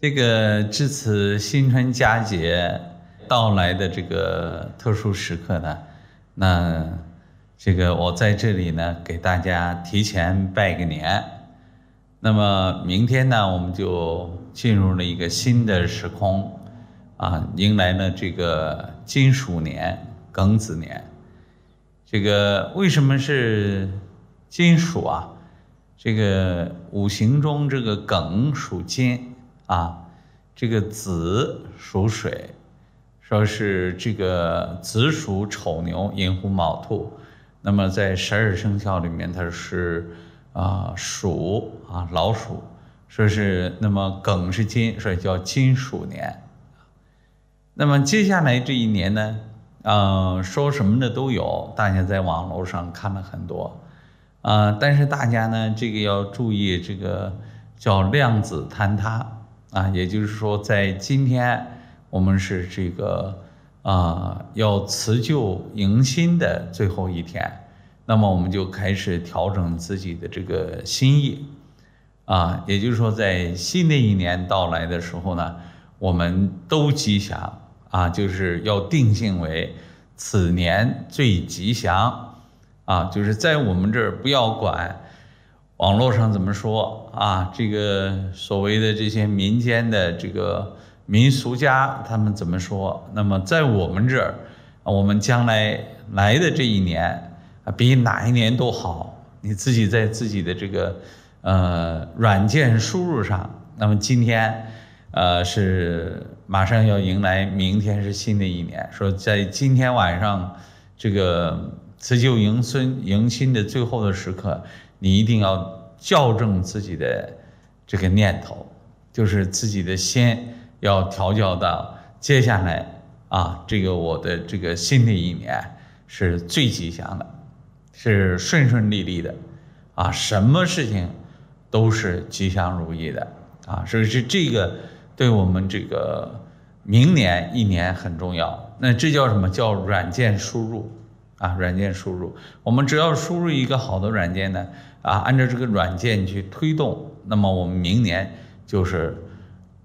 这个至此新春佳节到来的这个特殊时刻呢，那这个我在这里呢给大家提前拜个年。那么明天呢，我们就进入了一个新的时空，啊，迎来了这个金鼠年、庚子年。这个为什么是金鼠啊？这个五行中，这个庚属金。啊，这个子属水，说是这个子属丑牛寅虎卯兔，那么在十二生肖里面它是啊鼠啊老鼠，说是那么庚是金，所以叫金鼠年。那么接下来这一年呢，嗯，说什么的都有，大家在网络上看了很多，啊，但是大家呢这个要注意这个叫量子坍塌。啊，也就是说，在今天，我们是这个啊，要辞旧迎新的最后一天，那么我们就开始调整自己的这个心意，啊，也就是说，在新的一年到来的时候呢，我们都吉祥啊，就是要定性为此年最吉祥啊，就是在我们这儿不要管网络上怎么说。啊，这个所谓的这些民间的这个民俗家，他们怎么说？那么在我们这儿，我们将来来的这一年啊，比哪一年都好。你自己在自己的这个呃软件输入上，那么今天呃是马上要迎来明天是新的一年。说在今天晚上这个辞旧迎新迎新的最后的时刻，你一定要。校正自己的这个念头，就是自己的心要调教到接下来啊，这个我的这个新的一年是最吉祥的，是顺顺利利的，啊，什么事情都是吉祥如意的啊，所以是这个对我们这个明年一年很重要。那这叫什么叫软件输入？啊，软件输入，我们只要输入一个好的软件呢，啊，按照这个软件去推动，那么我们明年就是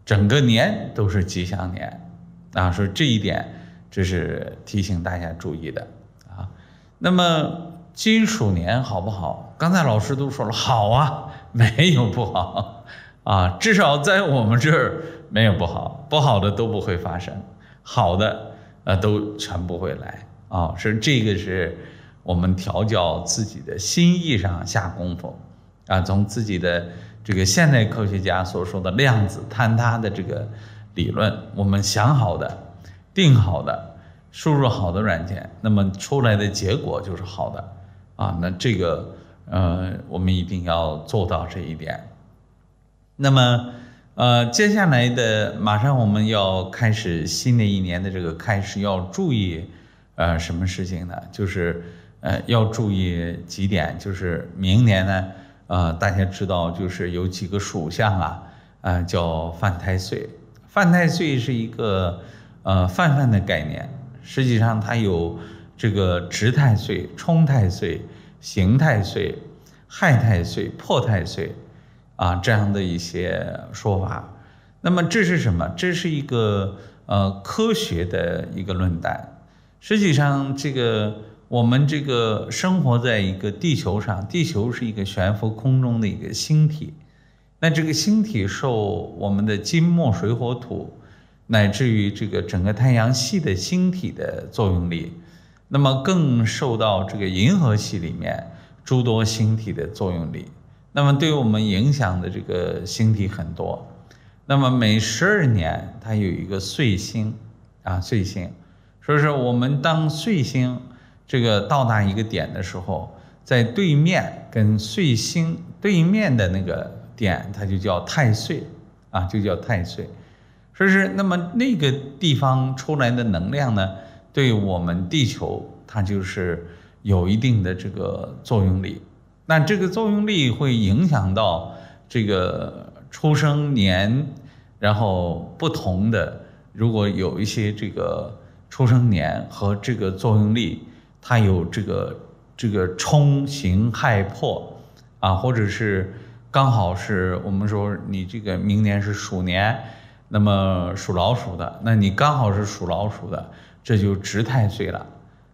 整个年都是吉祥年，啊，说这一点，这是提醒大家注意的啊。那么金属年好不好？刚才老师都说了，好啊，没有不好，啊，至少在我们这儿没有不好，不好的都不会发生，好的，呃，都全部会来。啊，是这个是，我们调教自己的心意上下功夫，啊，从自己的这个现代科学家所说的量子坍塌的这个理论，我们想好的、定好的、输入好的软件，那么出来的结果就是好的，啊，那这个呃，我们一定要做到这一点。那么呃，接下来的马上我们要开始新的一年的这个开始，要注意。呃，什么事情呢？就是呃，要注意几点，就是明年呢，呃，大家知道，就是有几个属相啊，呃，叫犯太岁。犯太岁是一个呃，泛泛的概念，实际上它有这个直太岁、冲太岁、刑太岁、害太岁、破太岁啊，这样的一些说法。那么这是什么？这是一个呃，科学的一个论断。实际上，这个我们这个生活在一个地球上，地球是一个悬浮空中的一个星体。那这个星体受我们的金木水火土，乃至于这个整个太阳系的星体的作用力，那么更受到这个银河系里面诸多星体的作用力。那么对于我们影响的这个星体很多。那么每十二年，它有一个岁星，啊，岁星。所以说，我们当岁星这个到达一个点的时候，在对面跟岁星对面的那个点，它就叫太岁，啊，就叫太岁。说是那么那个地方出来的能量呢，对我们地球它就是有一定的这个作用力，那这个作用力会影响到这个出生年，然后不同的，如果有一些这个。出生年和这个作用力，它有这个这个冲刑害破啊，或者是刚好是我们说你这个明年是鼠年，那么属老鼠的，那你刚好是属老鼠的，这就值太岁了。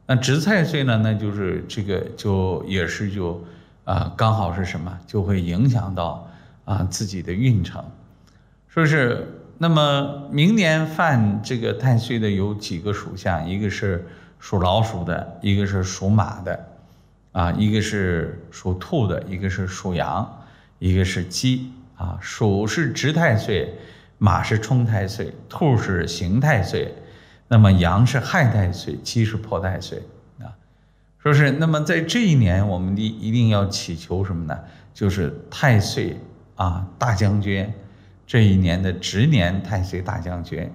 那值太岁呢，那就是这个就也是就啊刚好是什么，就会影响到啊自己的运程，说是。那么明年犯这个太岁的有几个属相？一个是属老鼠的，一个是属马的，啊，一个是属兔的，一个是属羊，一个是鸡。啊，鼠是值太岁，马是冲太岁，兔是刑太岁，那么羊是害太岁，鸡是破太岁。啊，说是那么在这一年，我们的一定要祈求什么呢？就是太岁啊，大将军。这一年的执年太岁大将军，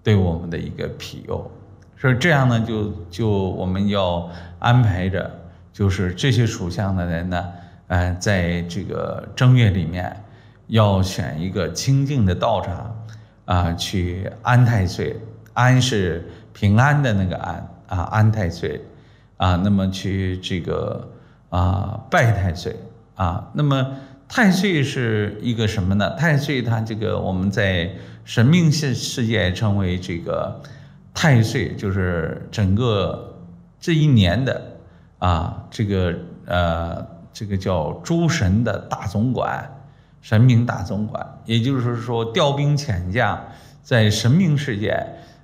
对我们的一个庇佑，所以这样呢，就就我们要安排着，就是这些属相的人呢，呃，在这个正月里面，要选一个清净的道场，啊，去安太岁，安是平安的那个安啊，安太岁啊，那么去这个啊拜太岁啊，那么。太岁是一个什么呢？太岁，它这个我们在神明世世界称为这个太岁，就是整个这一年的啊，这个呃，这个叫诸神的大总管，神明大总管，也就是说调兵遣将在神明世界，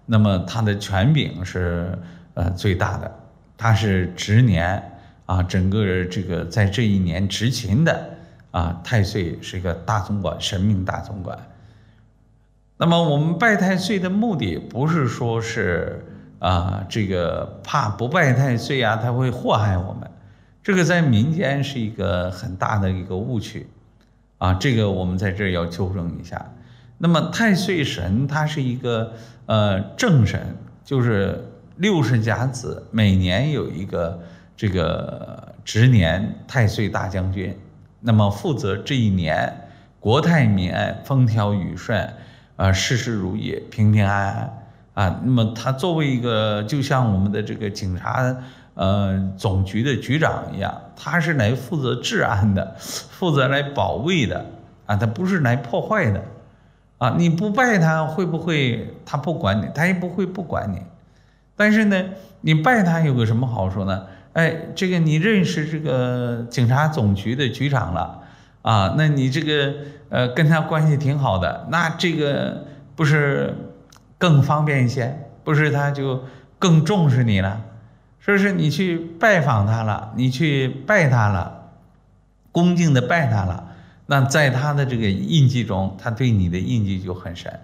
那么他的权柄是呃最大的，他是执年啊，整个这个在这一年执勤的。啊，太岁是一个大总管，神明大总管。那么我们拜太岁的目的，不是说是啊，这个怕不拜太岁啊，他会祸害我们。这个在民间是一个很大的一个误区，啊，这个我们在这儿要纠正一下。那么太岁神他是一个呃正神，就是六十甲子每年有一个这个值年太岁大将军。那么负责这一年国泰民安、风调雨顺，啊，事事如意、平平安安啊。那么他作为一个，就像我们的这个警察，呃，总局的局长一样，他是来负责治安的，负责来保卫的啊。他不是来破坏的啊。你不拜他会不会？他不管你，他也不会不管你。但是呢，你拜他有个什么好处呢？哎，这个你认识这个警察总局的局长了，啊，那你这个呃跟他关系挺好的，那这个不是更方便一些？不是他就更重视你了？说是你去拜访他了，你去拜他了，恭敬的拜他了，那在他的这个印记中，他对你的印记就很深，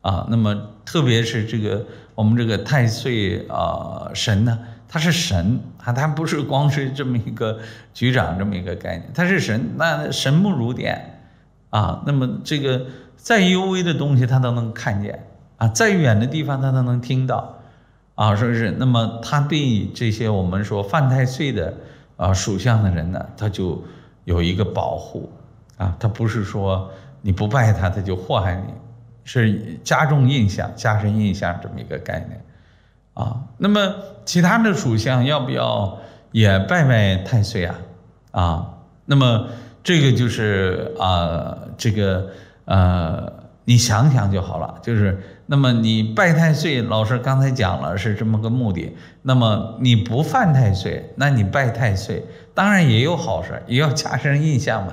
啊，那么特别是这个我们这个太岁啊神呢，他是神。他不是光是这么一个局长这么一个概念，他是神，那神不如电啊，那么这个再幽微的东西他都能看见啊，再远的地方他都能听到啊，是不是？那么他对这些我们说犯太岁的啊属相的人呢，他就有一个保护啊，他不是说你不拜他他就祸害你，是加重印象、加深印象这么一个概念。啊，那么其他的属相要不要也拜拜太岁啊？啊，那么这个就是啊，这个呃，你想想就好了。就是，那么你拜太岁，老师刚才讲了是这么个目的。那么你不犯太岁，那你拜太岁，当然也有好事，也要加深印象嘛。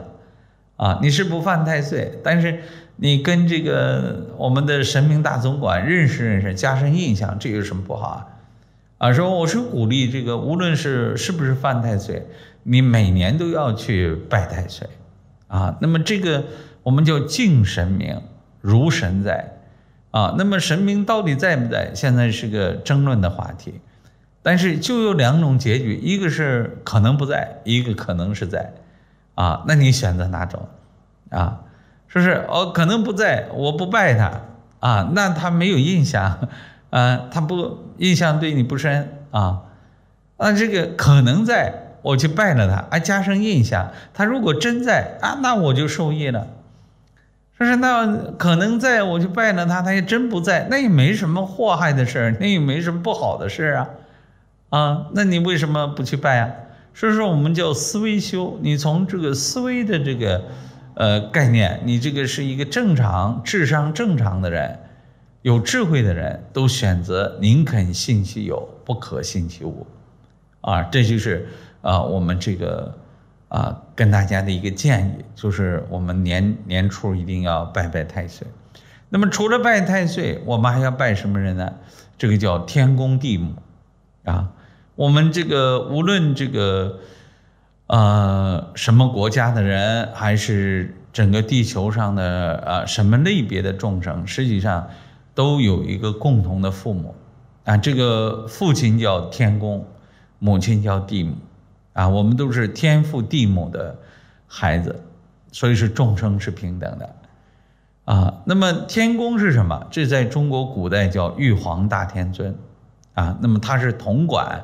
啊，你是不犯太岁，但是你跟这个我们的神明大总管认识认识，加深印象，这有什么不好啊？啊，说我是鼓励这个，无论是是不是犯太岁，你每年都要去拜太岁，啊，那么这个我们叫敬神明如神在，啊，那么神明到底在不在，现在是个争论的话题，但是就有两种结局，一个是可能不在，一个可能是在。啊，那你选择哪种？啊，说是哦，可能不在，我不拜他啊，那他没有印象，啊，他不印象对你不深啊，那这个可能在，我去拜了他，啊，加深印象。他如果真在，啊，那我就受益了。说是那可能在，我去拜了他，他也真不在，那也没什么祸害的事儿，那也没什么不好的事儿啊，啊，那你为什么不去拜呀？所以说我们叫思维修，你从这个思维的这个，呃，概念，你这个是一个正常智商正常的人，有智慧的人都选择宁可信其有，不可信其无，啊，这就是啊我们这个啊跟大家的一个建议，就是我们年年初一定要拜拜太岁。那么除了拜太岁，我们还要拜什么人呢？这个叫天公地母，啊。我们这个无论这个，呃，什么国家的人，还是整个地球上的呃什么类别的众生，实际上都有一个共同的父母啊。这个父亲叫天公，母亲叫地母，啊，我们都是天父地母的孩子，所以是众生是平等的啊。那么天宫是什么？这在中国古代叫玉皇大天尊啊。那么他是统管。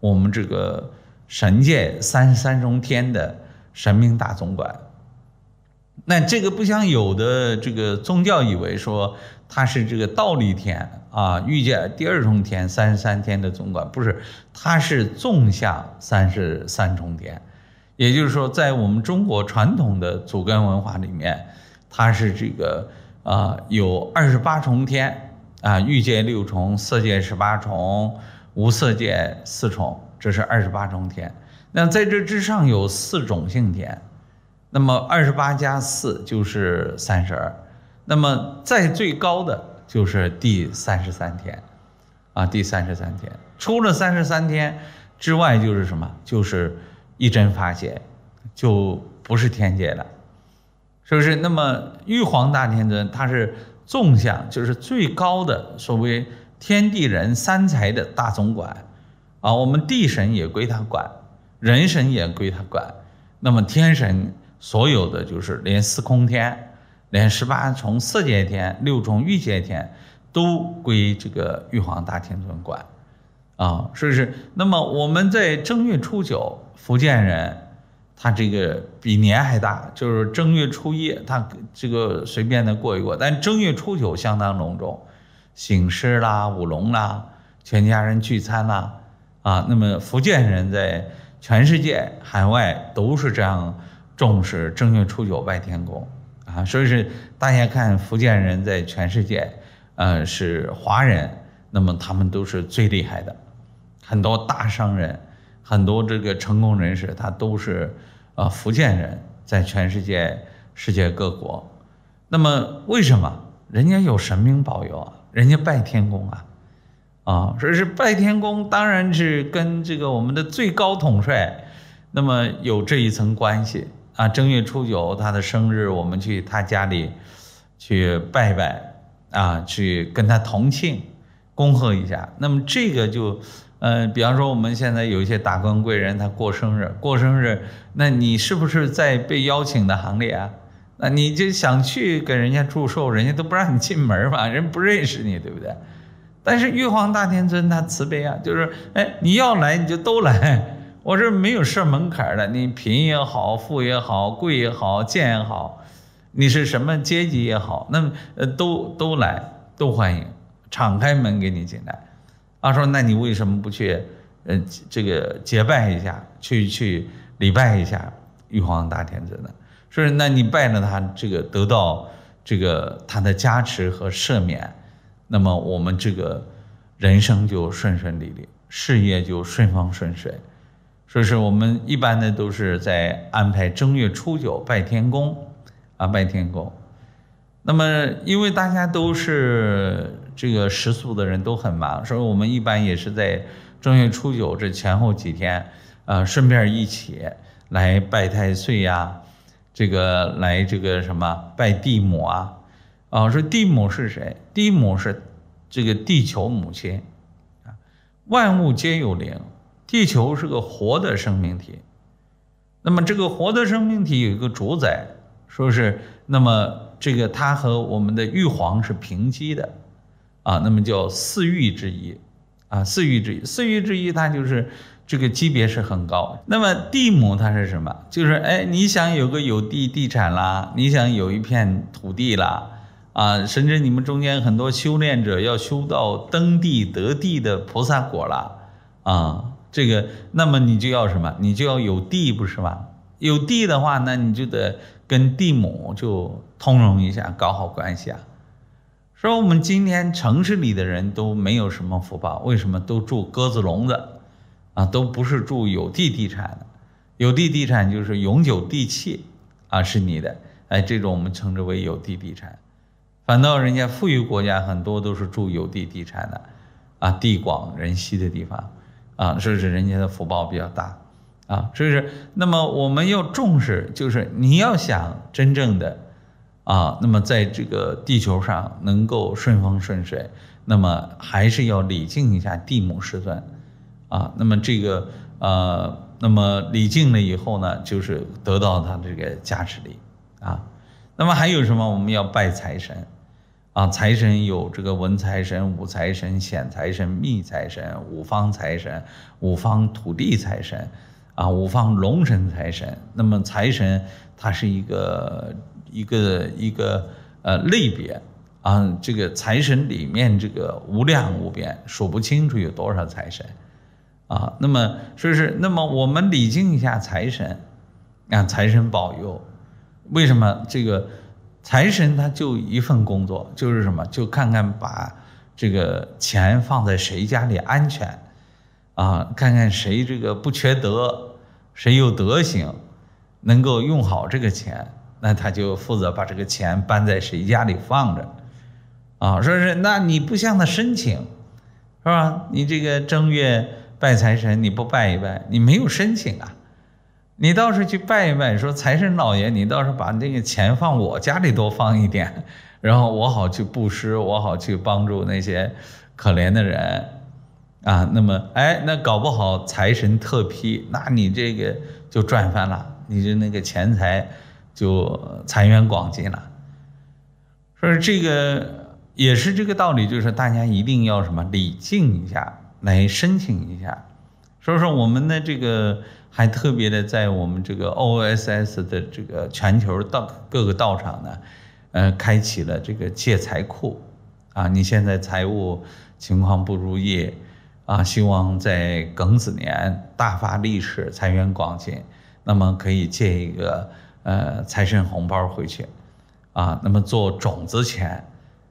我们这个神界三十三重天的神明大总管，那这个不像有的这个宗教以为说他是这个倒立天啊，欲界第二重天三十三天的总管不是，他是纵向三十三重天，也就是说在我们中国传统的祖根文化里面，它是这个啊有二十八重天啊，欲界六重，色界十八重。无色界四重，这是二十八重天。那在这之上有四种性天，那么二十八加四就是三十二。那么在最高的就是第三十三天，啊，第三十三天除了三十三天之外就是什么？就是一真法界，就不是天界了，是不是？那么玉皇大天尊他是纵向，就是最高的所谓。天地人三才的大总管，啊，我们地神也归他管，人神也归他管，那么天神所有的就是连司空天，连十八重四界天、六重玉界天，都归这个玉皇大天尊管，啊，是不是？那么我们在正月初九，福建人他这个比年还大，就是正月初一他这个随便的过一过，但正月初九相当隆重。醒狮啦，舞龙啦，全家人聚餐啦，啊，那么福建人在全世界海外都是这样重视正月初九拜天公啊，所以是大家看福建人在全世界，呃，是华人，那么他们都是最厉害的，很多大商人，很多这个成功人士，他都是啊福建人在全世界世界各国，那么为什么人家有神明保佑啊？人家拜天公啊，啊，说是拜天公，当然是跟这个我们的最高统帅，那么有这一层关系啊。正月初九他的生日，我们去他家里去拜拜啊，去跟他同庆，恭贺一下。那么这个就，呃，比方说我们现在有一些达官贵人，他过生日，过生日，那你是不是在被邀请的行列啊？那你就想去给人家祝寿，人家都不让你进门嘛，人不认识你，对不对？但是玉皇大天尊他慈悲啊，就是哎，你要来你就都来，我这没有设门槛的，你贫也好，富也好，贵也好，贱也好，你是什么阶级也好，那呃都都来都欢迎，敞开门给你进来。啊、说，那你为什么不去呃这个结拜一下，去去礼拜一下玉皇大天尊呢？说，那你拜了他，这个得到这个他的加持和赦免，那么我们这个人生就顺顺利利，事业就顺风顺水。所以说，我们一般的都是在安排正月初九拜天公，啊，拜天公。那么，因为大家都是这个食宿的人都很忙，所以我们一般也是在正月初九这前后几天，呃，顺便一起来拜太岁呀。这个来这个什么拜地母啊？啊，说地母是谁？地母是这个地球母亲啊，万物皆有灵，地球是个活的生命体。那么这个活的生命体有一个主宰，说是那么这个它和我们的玉皇是平级的啊，那么叫四御之一啊，四御之一，四御之一，它就是。这个级别是很高。那么地母它是什么？就是哎，你想有个有地地产啦，你想有一片土地啦，啊，甚至你们中间很多修炼者要修到登地得地的菩萨果啦，啊，这个，那么你就要什么？你就要有地，不是吗？有地的话，那你就得跟地母就通融一下，搞好关系啊。说我们今天城市里的人都没有什么福报，为什么都住鸽子笼子？啊，都不是住有地地产的，有地地产就是永久地契，啊是你的，哎，这种我们称之为有地地产，反倒人家富裕国家很多都是住有地地产的，啊，地广人稀的地方，啊，所以人家的福报比较大，啊，所以说，那么我们要重视，就是你要想真正的，啊，那么在这个地球上能够顺风顺水，那么还是要理敬一下地母师尊。啊，那么这个呃，那么礼敬了以后呢，就是得到他这个加持力，啊，那么还有什么？我们要拜财神，啊，财神有这个文财神、武财神、显财神、密财神、五方财神、五方土地财神，啊，五方龙神财神。那么财神它是一个一个一个呃类别，啊，这个财神里面这个无量无边，数不清楚有多少财神。啊，那么说是，那么我们礼敬一下财神，让财神保佑。为什么这个财神他就一份工作，就是什么？就看看把这个钱放在谁家里安全，啊，看看谁这个不缺德，谁有德行，能够用好这个钱，那他就负责把这个钱搬在谁家里放着。啊，说是那你不向他申请，是吧？你这个正月。拜财神，你不拜一拜，你没有申请啊！你倒是去拜一拜，说财神老爷，你倒是把那个钱放我家里多放一点，然后我好去布施，我好去帮助那些可怜的人啊。那么，哎，那搞不好财神特批，那你这个就赚翻了，你的那个钱财就财源广进了。说这个也是这个道理，就是大家一定要什么理性一下。来申请一下，所以说我们的这个还特别的在我们这个 OSS 的这个全球道各个道场呢，呃，开启了这个借财库啊。你现在财务情况不如意啊，希望在庚子年大发利市，财源广进。那么可以借一个呃财神红包回去啊，那么做种子钱，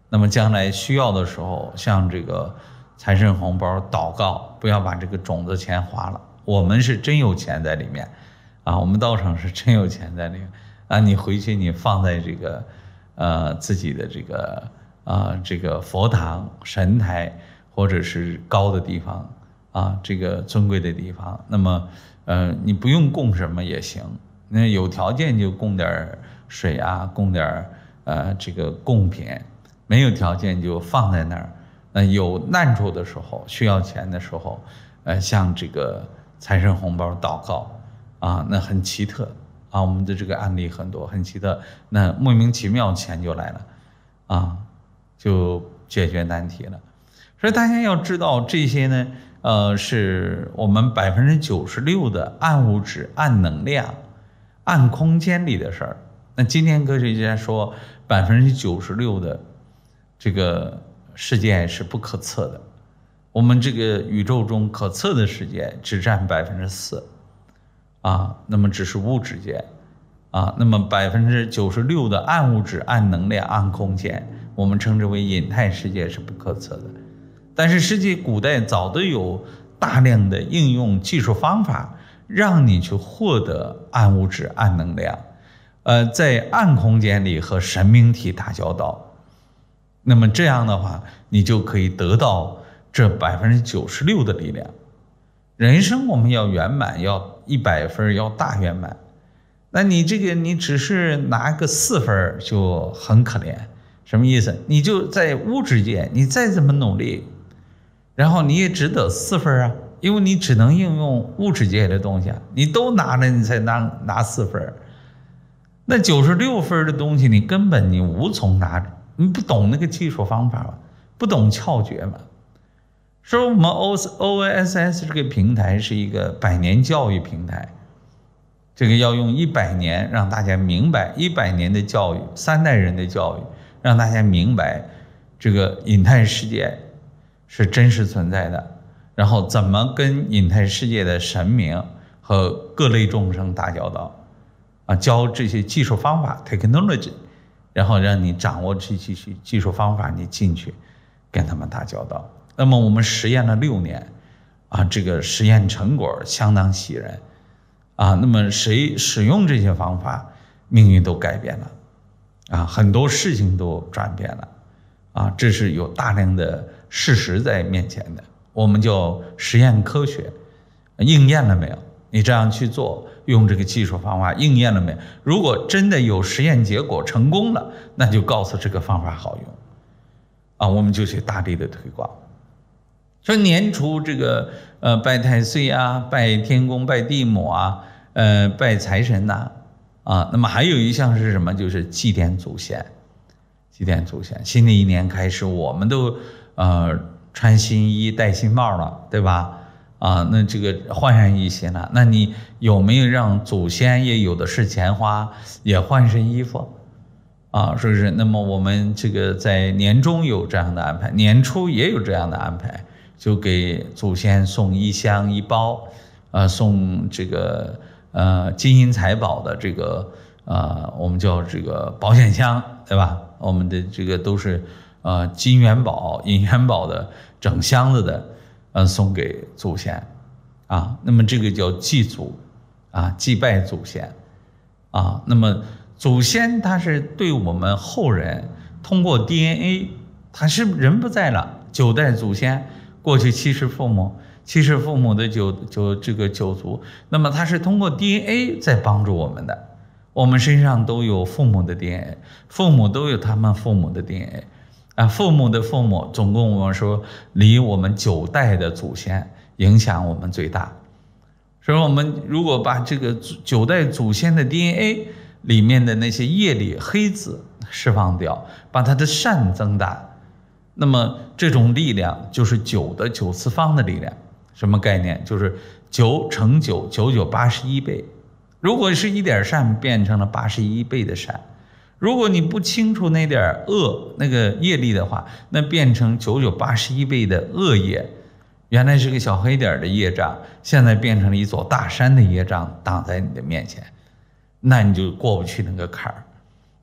那么将来需要的时候像这个。财神红包，祷告不要把这个种子钱花了。我们是真有钱在里面，啊，我们道场是真有钱在里面。啊，你回去你放在这个，呃，自己的这个啊，这个佛堂神台或者是高的地方啊，这个尊贵的地方。那么，呃，你不用供什么也行。那有条件就供点水啊，供点呃这个贡品；没有条件就放在那儿。嗯，有难处的时候，需要钱的时候，呃，向这个财神红包祷告，啊，那很奇特，啊，我们的这个案例很多，很奇特，那莫名其妙钱就来了，啊，就解决难题了。所以大家要知道这些呢，呃，是我们百分之九十六的暗物质、暗能量、暗空间里的事儿。那今天科学家说百分之九十六的这个。世界是不可测的，我们这个宇宙中可测的世界只占百分之四，啊，那么只是物质界，啊，那么百分之九十六的暗物质、暗能量、暗空间，我们称之为隐态世界是不可测的。但是，实际古代早都有大量的应用技术方法，让你去获得暗物质、暗能量，呃，在暗空间里和神明体打交道。那么这样的话，你就可以得到这百分之九十六的力量。人生我们要圆满，要一百分，要大圆满。那你这个你只是拿个四分就很可怜，什么意思？你就在物质界，你再怎么努力，然后你也只得四分啊，因为你只能应用物质界的东西啊，你都拿了，你才拿拿四分。那九十六分的东西，你根本你无从拿。你不懂那个技术方法吗？不懂窍诀吗？说我们 O O S S 这个平台是一个百年教育平台，这个要用一百年让大家明白一百年的教育，三代人的教育，让大家明白这个隐态世界是真实存在的，然后怎么跟隐态世界的神明和各类众生打交道，啊，教这些技术方法 technology。然后让你掌握这、这、这技术方法，你进去跟他们打交道。那么我们实验了六年，啊，这个实验成果相当喜人，啊，那么谁使用这些方法，命运都改变了，啊，很多事情都转变了，啊，这是有大量的事实在面前的。我们就实验科学应验了没有？你这样去做。用这个技术方法应验了没？如果真的有实验结果成功了，那就告诉这个方法好用，啊，我们就去大力的推广。说年初这个呃拜太岁啊，拜天公、拜地母啊，呃拜财神呐，啊，那么还有一项是什么？就是祭奠祖先，祭奠祖先。新的一年开始，我们都呃穿新衣、戴新帽了，对吧？啊，那这个焕然一新了。那你有没有让祖先也有的是钱花，也换身衣服？啊，是不是那么我们这个在年终有这样的安排，年初也有这样的安排，就给祖先送一箱一包，呃，送这个呃金银财宝的这个呃，我们叫这个保险箱，对吧？我们的这个都是呃金元宝、银元宝的整箱子的。呃，送给祖先，啊，那么这个叫祭祖，啊，祭拜祖先，啊，那么祖先他是对我们后人通过 DNA，他是人不在了，九代祖先过去，七十父母，七十父母的九九这个九族，那么他是通过 DNA 在帮助我们的，我们身上都有父母的 DNA，父母都有他们父母的 DNA。啊，父母的父母，总共我们说离我们九代的祖先影响我们最大。所以我们如果把这个九代祖先的 DNA 里面的那些叶里黑子释放掉，把它的善增大，那么这种力量就是九的九次方的力量。什么概念？就是九乘九，九九八十一倍。如果是一点善，变成了八十一倍的善。如果你不清楚那点恶那个业力的话，那变成九九八十一倍的恶业，原来是个小黑点的业障，现在变成了一座大山的业障挡在你的面前，那你就过不去那个坎儿。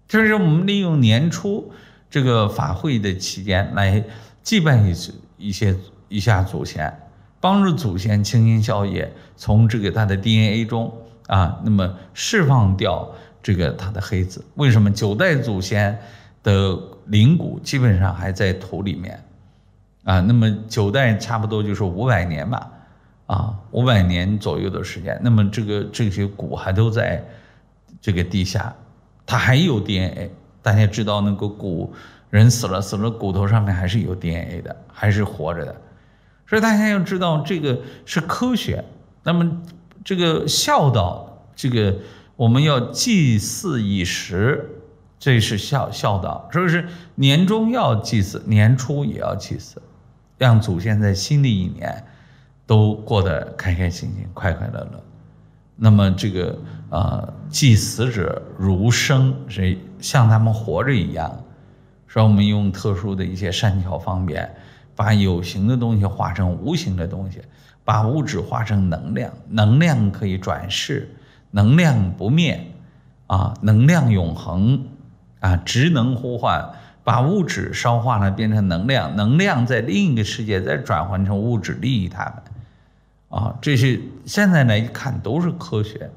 就是我们利用年初这个法会的期间来祭拜一一些一下祖先，帮助祖先清心消业，从这个他的 DNA 中啊，那么释放掉。这个他的黑子为什么九代祖先的灵骨基本上还在土里面啊？那么九代差不多就是五百年吧，啊，五百年左右的时间，那么这个这些骨还都在这个地下，它还有 DNA。大家知道，那个骨，人死了死了，骨头上面还是有 DNA 的，还是活着的。所以大家要知道，这个是科学。那么这个孝道，这个。我们要祭祀以时，这是孝孝道，所以是年终要祭祀，年初也要祭祀，让祖先在新的一年都过得开开心心、快快乐乐。那么这个呃，祭祀者如生，是像他们活着一样，说我们用特殊的一些善巧方便，把有形的东西化成无形的东西，把物质化成能量，能量可以转世。能量不灭，啊，能量永恒，啊，职能呼唤，把物质烧化了变成能量，能量在另一个世界再转换成物质利益他们，啊，这些现在来看都是科学，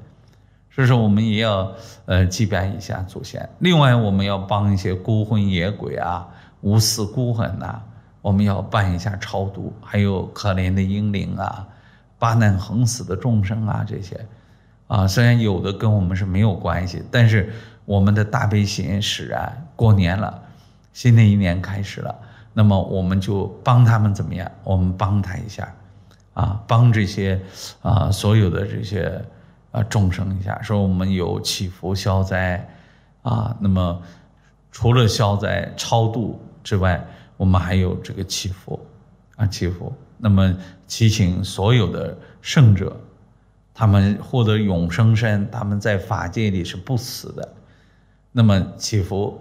所以说我们也要呃祭拜一下祖先。另外，我们要帮一些孤魂野鬼啊、无私孤魂呐，我们要办一下超度，还有可怜的婴灵啊、八难横死的众生啊，这些。啊，虽然有的跟我们是没有关系，但是我们的大悲心使然，过年了，新的一年开始了，那么我们就帮他们怎么样？我们帮他一下，啊，帮这些啊，所有的这些啊众生一下，说我们有祈福消灾，啊，那么除了消灾超度之外，我们还有这个祈福，啊，祈福，那么祈请所有的圣者。他们获得永生身，他们在法界里是不死的。那么祈福，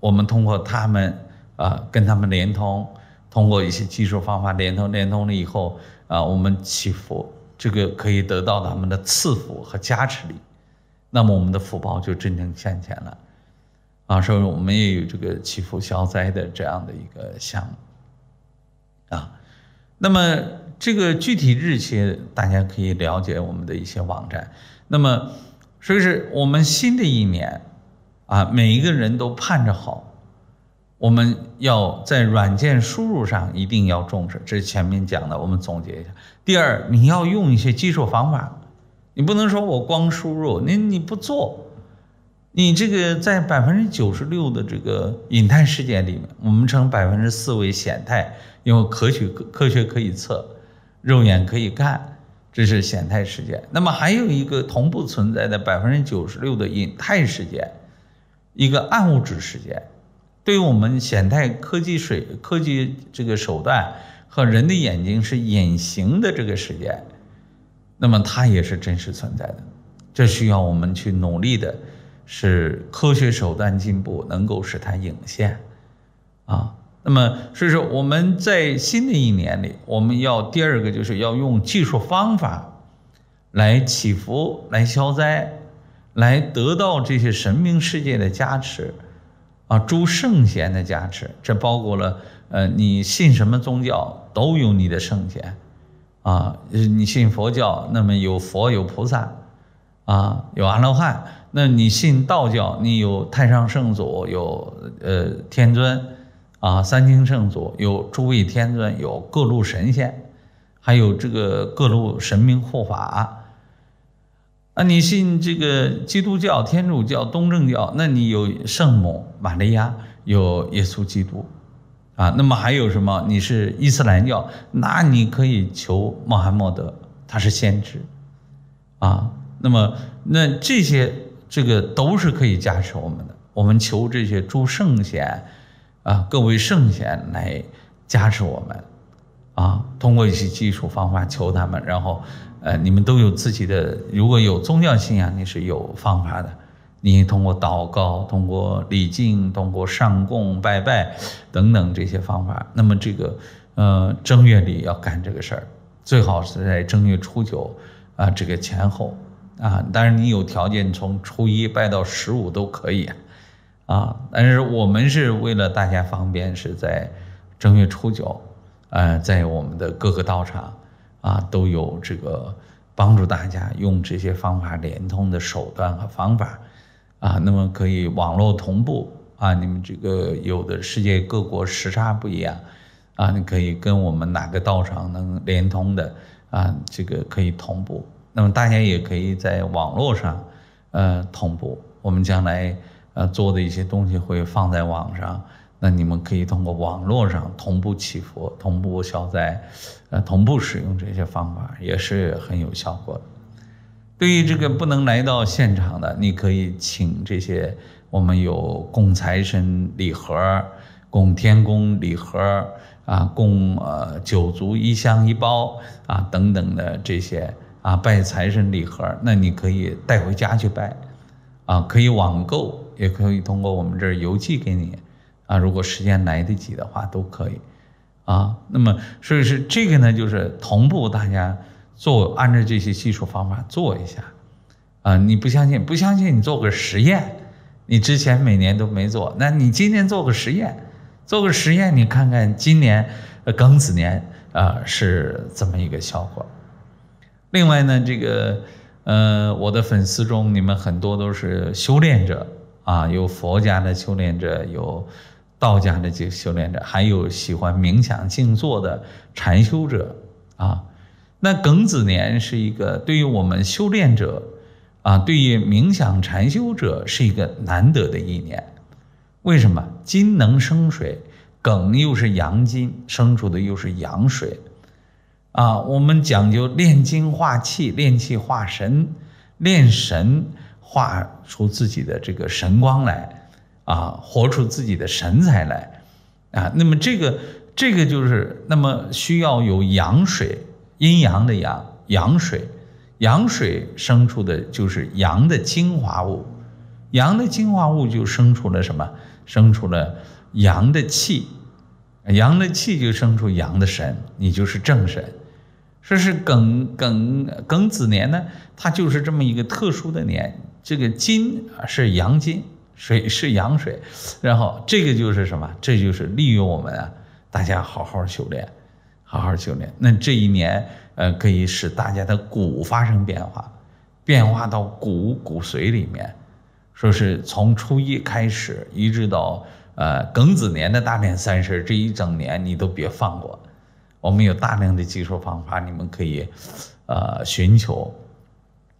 我们通过他们啊，跟他们连通，通过一些技术方法连通，连通了以后啊，我们祈福，这个可以得到他们的赐福和加持力。那么我们的福报就真正向前了啊！所以我们也有这个祈福消灾的这样的一个项目啊。那么。这个具体日期大家可以了解我们的一些网站。那么，所以是我们新的一年啊，每一个人都盼着好。我们要在软件输入上一定要重视，这是前面讲的。我们总结一下：第二，你要用一些技术方法，你不能说我光输入，你你不做，你这个在百分之九十六的这个隐态事件里面，我们称百分之四为显态，因为可取科学可以测。肉眼可以看，这是显态事件。那么还有一个同步存在的百分之九十六的隐态事件，一个暗物质事件。对于我们显态科技水科技这个手段和人的眼睛是隐形的这个事件，那么它也是真实存在的。这需要我们去努力的，是科学手段进步能够使它显现，啊。那么，所以说我们在新的一年里，我们要第二个就是要用技术方法来祈福、来消灾、来得到这些神明世界的加持啊，诸圣贤的加持。这包括了，呃，你信什么宗教都有你的圣贤啊，你信佛教，那么有佛、有菩萨啊，有阿罗汉；那你信道教，你有太上圣祖，有呃天尊。啊，三清圣祖有诸位天尊，有各路神仙，还有这个各路神明护法。啊，你信这个基督教、天主教、东正教，那你有圣母玛利亚，有耶稣基督。啊，那么还有什么？你是伊斯兰教，那你可以求穆罕默德，他是先知。啊，那么那这些这个都是可以加持我们的，我们求这些诸圣贤。啊，各位圣贤来加持我们，啊，通过一些基础方法求他们，然后，呃，你们都有自己的，如果有宗教信仰，你是有方法的，你通过祷告、通过礼敬、通过上供拜拜等等这些方法。那么这个，呃，正月里要干这个事儿，最好是在正月初九啊这个前后啊，当然你有条件从初一拜到十五都可以。啊！但是我们是为了大家方便，是在正月初九，呃，在我们的各个道场啊，都有这个帮助大家用这些方法连通的手段和方法啊。那么可以网络同步啊，你们这个有的世界各国时差不一样啊，你可以跟我们哪个道场能连通的啊，这个可以同步。那么大家也可以在网络上呃同步，我们将来。呃，做的一些东西会放在网上，那你们可以通过网络上同步祈福、同步消灾，呃，同步使用这些方法也是很有效果的。对于这个不能来到现场的，你可以请这些我们有供财神礼盒、供天宫礼盒啊、供呃九足一香一包啊等等的这些啊拜财神礼盒，那你可以带回家去拜，啊，可以网购。也可以通过我们这儿邮寄给你，啊，如果时间来得及的话，都可以，啊，那么所以是这个呢，就是同步大家做，按照这些技术方法做一下，啊，你不相信？不相信你做个实验，你之前每年都没做，那你今年做个实验，做个实验，你看看今年庚子年啊是怎么一个效果。另外呢，这个呃，我的粉丝中，你们很多都是修炼者。啊，有佛家的修炼者，有道家的修修炼者，还有喜欢冥想静坐的禅修者啊。那庚子年是一个对于我们修炼者啊，对于冥想禅修者是一个难得的一年。为什么金能生水，庚又是阳金，生出的又是阳水啊？我们讲究炼精化气，炼气化神，炼神。画出自己的这个神光来，啊，活出自己的神采来，啊，那么这个这个就是那么需要有阳水，阴阳的阳，阳水，阳水生出的就是阳的精华物，阳的精华物就生出了什么？生出了阳的气，阳的气就生出阳的神，你就是正神。说是庚庚庚子年呢，它就是这么一个特殊的年。这个金啊是阳金，水是阳水，然后这个就是什么？这就是利用我们啊，大家好好修炼，好好修炼。那这一年，呃，可以使大家的骨发生变化，变化到骨骨髓里面。说是从初一开始，一直到呃庚子年的大年三十，这一整年你都别放过。我们有大量的技术方法，你们可以呃寻求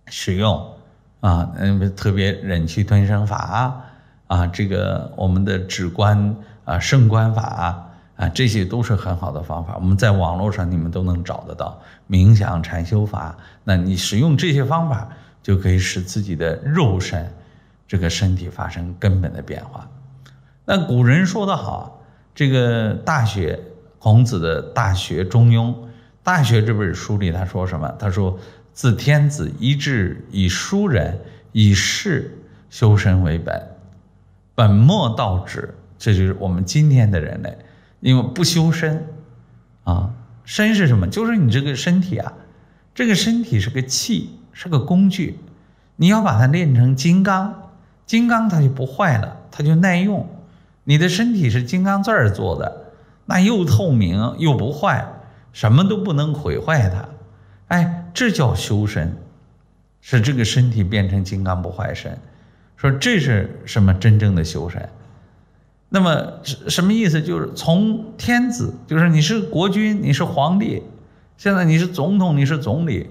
使用啊，嗯，特别忍气吞声法啊，啊，这个我们的止观啊，圣观法啊，这些都是很好的方法。我们在网络上你们都能找得到冥想禅修法。那你使用这些方法，就可以使自己的肉身这个身体发生根本的变化。那古人说的好，这个大学。孔子的《大学》《中庸》，《大学》这本书里他说什么？他说：“自天子以至以书人，以事修身为本。本末倒置，这就是我们今天的人类，因为不修身啊，身是什么？就是你这个身体啊，这个身体是个器，是个工具，你要把它练成金刚，金刚它就不坏了，它就耐用。你的身体是金刚钻儿做的。”那又透明又不坏，什么都不能毁坏它，哎，这叫修身，使这个身体变成金刚不坏身，说这是什么真正的修身？那么什什么意思？就是从天子，就是你是国君，你是皇帝，现在你是总统，你是总理，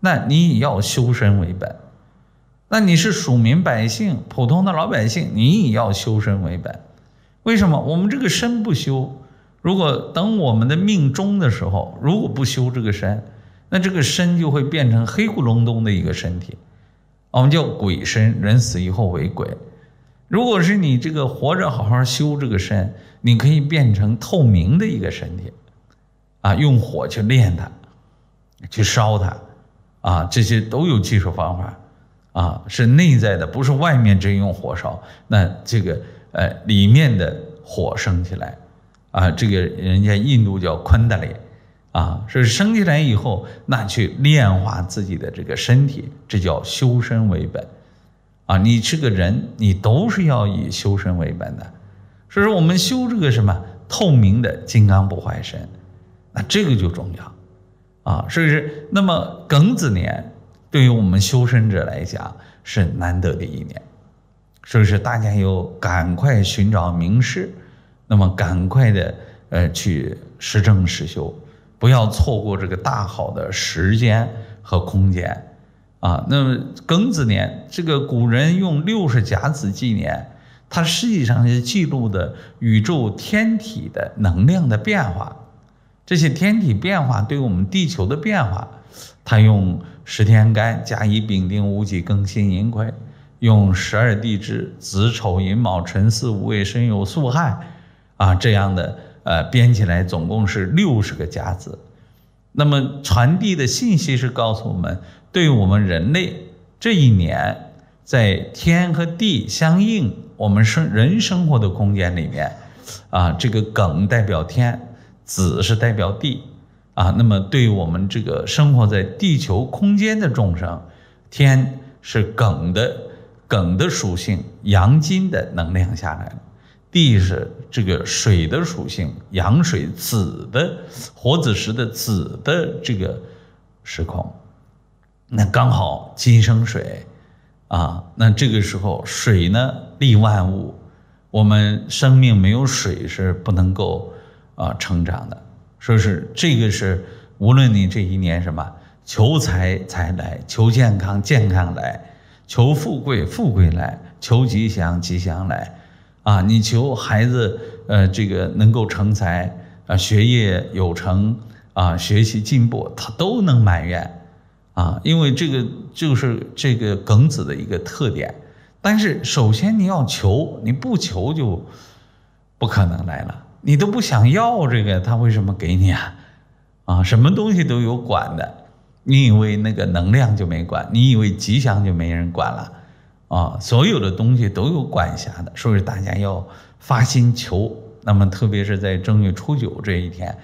那你也要修身为本。那你是庶民百姓，普通的老百姓，你也要修身为本。为什么？我们这个身不修？如果等我们的命终的时候，如果不修这个身，那这个身就会变成黑咕隆咚的一个身体，我们叫鬼身。人死以后为鬼。如果是你这个活着好好修这个身，你可以变成透明的一个身体，啊，用火去炼它，去烧它，啊，这些都有技术方法，啊，是内在的，不是外面真用火烧。那这个呃，里面的火升起来。啊，这个人家印度叫昆达里，啊，是升起来以后，那去炼化自己的这个身体，这叫修身为本，啊，你这个人，你都是要以修身为本的，所以说我们修这个什么透明的金刚不坏身，那这个就重要，啊，是不是？那么庚子年对于我们修身者来讲是难得的一年，是不是？大家要赶快寻找名师。那么赶快的，呃，去实证实修，不要错过这个大好的时间和空间啊！那么庚子年，这个古人用六十甲子纪年，它实际上是记录的宇宙天体的能量的变化，这些天体变化对我们地球的变化，它用十天干甲乙丙丁戊己庚辛壬癸，用十二地支子丑寅卯辰巳午未申酉戌亥。啊，这样的呃编起来总共是六十个甲子，那么传递的信息是告诉我们，对我们人类这一年在天和地相应，我们生人生活的空间里面，啊，这个庚代表天，子是代表地，啊，那么对我们这个生活在地球空间的众生，天是庚的庚的属性，阳金的能量下来了。地是这个水的属性，阳水子的火子时的子的这个时空，那刚好金生水啊，那这个时候水呢利万物，我们生命没有水是不能够啊成长的，说是这个是无论你这一年什么求财财来，求健康健康来，求富贵富贵来，求吉祥吉祥来。啊，你求孩子，呃，这个能够成才，啊，学业有成，啊，学习进步，他都能满愿，啊，因为这个就是这个梗子的一个特点。但是首先你要求，你不求就不可能来了，你都不想要这个，他为什么给你啊？啊，什么东西都有管的，你以为那个能量就没管，你以为吉祥就没人管了？啊，所有的东西都有管辖的，所以大家要发心求。那么，特别是在正月初九这一天，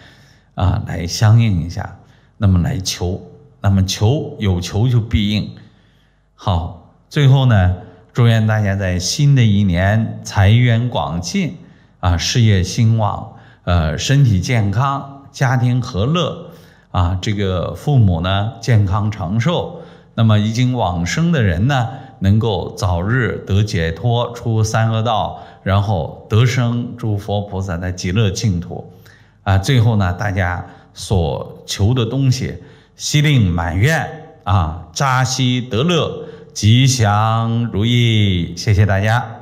啊，来相应一下，那么来求，那么求有求就必应。好，最后呢，祝愿大家在新的一年财源广进啊，事业兴旺，呃，身体健康，家庭和乐啊，这个父母呢健康长寿。那么已经往生的人呢？能够早日得解脱，出三恶道，然后得生诸佛菩萨的极乐净土，啊！最后呢，大家所求的东西悉令满愿啊！扎西德勒，吉祥如意！谢谢大家。